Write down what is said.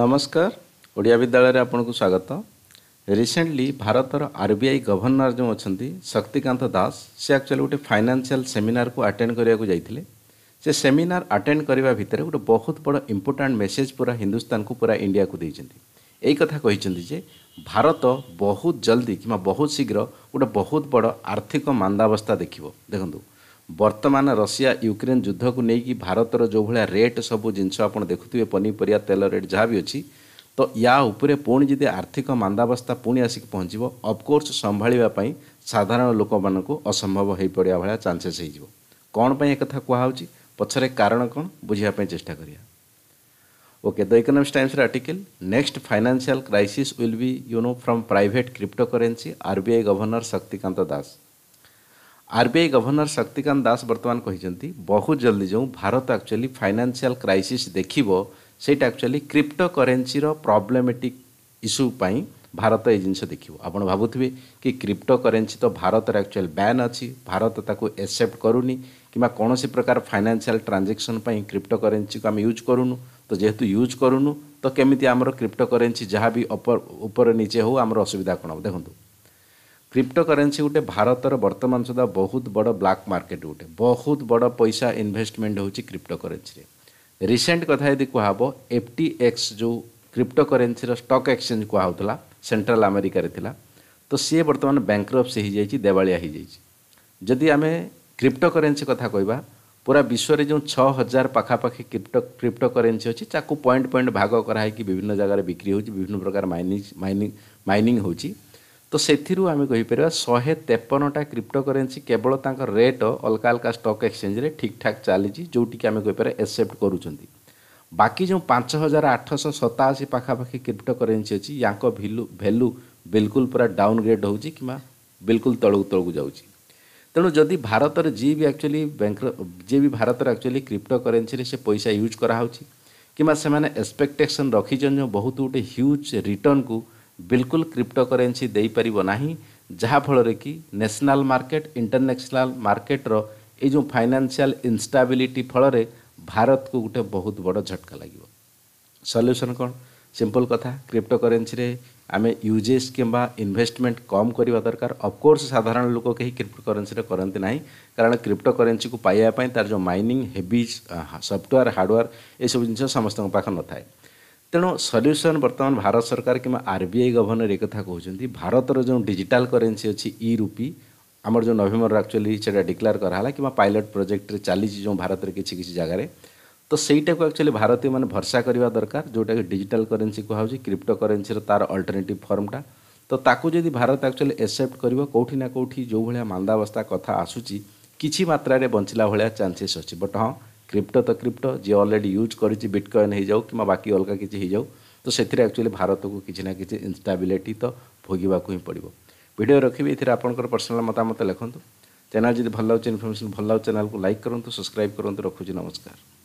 ନମସ୍କାର ଓଡ଼ିଆ ବିଦ୍ୟାଳୟରେ ଆପଣଙ୍କୁ ସ୍ୱାଗତ ରିସେଣ୍ଟଲି ଭାରତର ଆର୍ ବି ଆଇ ଗଭର୍ଣ୍ଣର ଯେଉଁ ଅଛନ୍ତି ଶକ୍ତିକାନ୍ତ ଦାସ ସେ ଆକ୍ଚୁଆଲି ଗୋଟେ ଫାଇନାନ୍ସିଆଲ ସେମିନାରକୁ ଆଟେଣ୍ଡ କରିବାକୁ ଯାଇଥିଲେ ସେ ସେମିନାର ଆଟେଣ୍ଡ କରିବା ଭିତରେ ଗୋଟେ ବହୁତ ବଡ଼ ଇମ୍ପୋର୍ଟାଣ୍ଟ ମେସେଜ ପୁରା ହିନ୍ଦୁସ୍ତାନକୁ ପୁରା ଇଣ୍ଡିଆକୁ ଦେଇଛନ୍ତି ଏଇ କଥା କହିଛନ୍ତି ଯେ ଭାରତ ବହୁତ ଜଲ୍ଦି କିମ୍ବା ବହୁତ ଶୀଘ୍ର ଗୋଟେ ବହୁତ ବଡ଼ ଆର୍ଥିକ ମାନ୍ଦାବସ୍ଥା ଦେଖିବ ଦେଖନ୍ତୁ ବର୍ତ୍ତମାନ ରଷିଆ ୟୁକ୍ରେନ୍ ଯୁଦ୍ଧକୁ ନେଇକି ଭାରତର ଯେଉଁଭଳିଆ ରେଟ୍ ସବୁ ଜିନିଷ ଆପଣ ଦେଖୁଥିବେ ପନିପରିବା ତେଲ ରେଟ୍ ଯାହା ବି ଅଛି ତ ୟା ଉପରେ ପୁଣି ଯଦି ଆର୍ଥିକ ମାନ୍ଦାବସ୍ଥା ପୁଣି ଆସିକି ପହଞ୍ଚିବ ଅଫକୋର୍ସ ସମ୍ଭାଳିବା ପାଇଁ ସାଧାରଣ ଲୋକମାନଙ୍କୁ ଅସମ୍ଭବ ହୋଇପଡ଼ିବା ଭଳିଆ ଚାନ୍ସେସ୍ ହୋଇଯିବ କ'ଣ ପାଇଁ ଏକଥା କୁହାହେଉଛି ପଛରେ କାରଣ କ'ଣ ବୁଝିବା ପାଇଁ ଚେଷ୍ଟା କରିବା okay the Economics Times article next financial crisis will be you know from private crypto currency RBI governor Shaktikanta Das RBI governor Shaktikanta Das ବର୍ତ୍ତମାନ କହିଛନ୍ତି ବହୁତ ଜଲ୍ଦି ଯେଉଁ ଭାରତ ଆକ୍ଚୁଆଲି ଫାଇନାନ୍ସିଆଲ କ୍ରାଇସିସ୍ ଦେଖିବ ସେଇଟା ଆକ୍ଚୁଆଲି କ୍ରିପ୍ଟୋ କରେନ୍ସିର ପ୍ରବ୍ଲେମେଟିକ୍ ଇସ୍ୟୁ ପାଇଁ ଭାରତ ଏ ଜିନିଷ ଦେଖିବ ଆପଣ ଭାବୁଥିବେ କି କ୍ରିପ୍ଟୋ କରେନ୍ସି ତ ଭାରତରେ ଆକ୍ଚୁଆଲି ବ୍ୟାନ୍ ଅଛି ଭାରତ ତାକୁ ଏକ୍ସେପ୍ଟ କରୁନି କିମ୍ବା କୌଣସି ପ୍ରକାର ଫାଇନାନ୍ସିଆଲ ଟ୍ରାଞ୍ଜାକ୍ସନ୍ ପାଇଁ କ୍ରିପ୍ଟୋ କରେନ୍ସିକୁ ଆମେ ୟୁଜ୍ କରୁନୁ ତ ଯେହେତୁ ୟୁଜ୍ କରୁନୁ ତ କେମିତି ଆମର କ୍ରିପ୍ଟୋ କରେନ୍ସି ଯାହା ବି ଉପର ଉପରେ ନିଜେ ହେଉ ଆମର ଅସୁବିଧା କ'ଣ ହେବ ଦେଖନ୍ତୁ क्रिप्टो करेन्सी गोटे भारतर बर्तमान सुधा बहुत बड़ ब्लाक मार्केट गोटे बहुत बड़ पैसा इनभेस्टमेंट हो क्रिप्टो करेन्सी रिसेंट कथा यदि कह एफ टी एक्स जो क्रिप्टो करेन्सीर स्टक एक्सचेंज कहला सेंट्रल आमेरिकार तो सी बर्तमान बैंक्रप्सी हो जाए देवालिया आम क्रिप्टो करेन्सी कथा कहवा पूरा विश्व जो छः हजार पाखापाखि क्रिप्टो क्रिप्टो करेन्सी अच्छी ताकू पॉइंट पॉइंट भाग कराई विभिन्न जगह बिक्री हो विभिन्न प्रकार माइनिंग माइनिंग माइनिंग होची ତ ସେଥିରୁ ଆମେ କହିପାରିବା ଶହେ ତେପନଟା କ୍ରିପ୍ଟୋ କରେନ୍ସି କେବଳ ତାଙ୍କ ରେଟ୍ ଅଲଗା ଅଲଗା ଷ୍ଟକ୍ ଏକ୍ସଚେଞ୍ଜରେ ଠିକ୍ ଠାକ୍ ଚାଲିଛି ଯେଉଁଠିକି ଆମେ କହିପାରିବା ଏକ୍ସେପ୍ଟ କରୁଛନ୍ତି ବାକି ଯେଉଁ ପାଞ୍ଚ ହଜାର ଆଠଶହ ସତାଅଶୀ ପାଖାପାଖି କ୍ରିପ୍ଟୋ କରେନ୍ସି ଅଛି ୟାଙ୍କ ଭ୍ୟାଲୁ ଭ୍ୟାଲୁ ବିଲକୁଲ ପୁରା ଡାଉନଗ୍ରେଡ୍ ହେଉଛି କିମ୍ବା ବିଲକୁଲ ତଳକୁ ତଳକୁ ଯାଉଛି ତେଣୁ ଯଦି ଭାରତରେ ଯିଏ ବି ଆକ୍ଚୁଆଲି ବ୍ୟାଙ୍କର ଯିଏ ବି ଭାରତରେ ଆକ୍ଚୁଆଲି କ୍ରିପ୍ଟୋ କରେନ୍ସିରେ ସେ ପଇସା ୟୁଜ୍ କରାହେଉଛି କିମ୍ବା ସେମାନେ ଏକ୍ସପେକ୍ଟେସନ୍ ରଖିଛନ୍ତି ଯେଉଁ ବହୁତ ଗୋଟେ ହ୍ୟୁଜ୍ ରିଟର୍ଣ୍ଣକୁ ବିଲକୁଲ କ୍ରିପ୍ଟୋ କରେନ୍ସି ଦେଇପାରିବ ନାହିଁ ଯାହାଫଳରେ କି ନ୍ୟାସନାଲ୍ ମାର୍କେଟ୍ ଇଣ୍ଟରନ୍ୟାସନାଲ୍ ମାର୍କେଟ୍ର ଏଇ ଯେଉଁ ଫାଇନାନ୍ସିଆଲ୍ ଇନଷ୍ଟାବିଲିଟି ଫଳରେ ଭାରତକୁ ଗୋଟେ ବହୁତ ବଡ଼ ଝଟକା ଲାଗିବ ସଲ୍ୟୁସନ୍ କ'ଣ ସିମ୍ପଲ୍ କଥା କ୍ରିପ୍ଟୋ କରେନ୍ସିରେ ଆମେ ୟୁଜେସ୍ କିମ୍ବା ଇନଭେଷ୍ଟମେଣ୍ଟ କମ୍ କରିବା ଦରକାର ଅଫକୋର୍ସ ସାଧାରଣ ଲୋକ କେହି କ୍ରିପ୍ଟୋ କରେନ୍ସିରେ କରନ୍ତି ନାହିଁ କାରଣ କ୍ରିପ୍ଟୋ କରେନ୍ସିକୁ ପାଇବା ପାଇଁ ତା'ର ଯେଉଁ ମାଇନିଂ ହେଭି ସଫ୍ଟୱେୟାର ହାର୍ଡ଼ୱେୟାର ଏସବୁ ଜିନିଷ ସମସ୍ତଙ୍କ ପାଖ ନଥାଏ ତେଣୁ ସଲ୍ୟୁସନ୍ ବର୍ତ୍ତମାନ ଭାରତ ସରକାର କିମ୍ବା ଆର୍ ବି ଆଇ ଗଭର୍ଣ୍ଣର ଏକଥା କହୁଛନ୍ତି ଭାରତର ଯେଉଁ ଡିଜିଟାଲ୍ କରେନ୍ସି ଅଛି ଇ ରୁପି ଆମର ଯେଉଁ ନଭେମ୍ବର ଆକ୍ଚୁଆଲି ସେଇଟା ଡିକ୍ଲାର କରାହେଲା କିମ୍ବା ପାଇଲଟ୍ ପ୍ରୋଜେକ୍ଟରେ ଚାଲିଛି ଯେଉଁ ଭାରତରେ କିଛି କିଛି ଜାଗାରେ ତ ସେଇଟାକୁ ଆକ୍ଚୁଆଲି ଭାରତୀୟମାନେ ଭରସା କରିବା ଦରକାର ଯେଉଁଟାକି ଡିଜିଟାଲ୍ କରେନ୍ସି କୁହାହେଉଛି କ୍ରିପ୍ଟୋ କରେନ୍ସିର ତା'ର ଅଲ୍ଟରନେଟିଭ୍ ଫର୍ମଟା ତ ତାକୁ ଯଦି ଭାରତ ଆକ୍ଚୁଆଲି ଏକ୍ସେପ୍ଟ କରିବ କେଉଁଠି ନା କେଉଁଠି ଯେଉଁ ଭଳିଆ ମାନ୍ଦାବସ୍ଥା କଥା ଆସୁଛି କିଛି ମାତ୍ରାରେ ବଞ୍ଚିଲା ଭଳିଆ ଚାନ୍ସେସ୍ ଅଛି ବଟ୍ ହଁ क्रिप्टो तो क्रिप्टो जी अलरेडी यूज करी बिटकॉइन हो जाऊ कि बाकी अलग किसी जाऊ तो से एक्चुअली भारत को किसी ना कि इनस्टाबिलिटी तो भोगक ही पड़ो भिडियो रखी आप पर्सनाल मतामत लिखुद चैनल जब भल लगे इनफर्मेशन भल लगे चैनल को लाइक करूँ सब्सक्राइब करूँ रखुच नमस्कार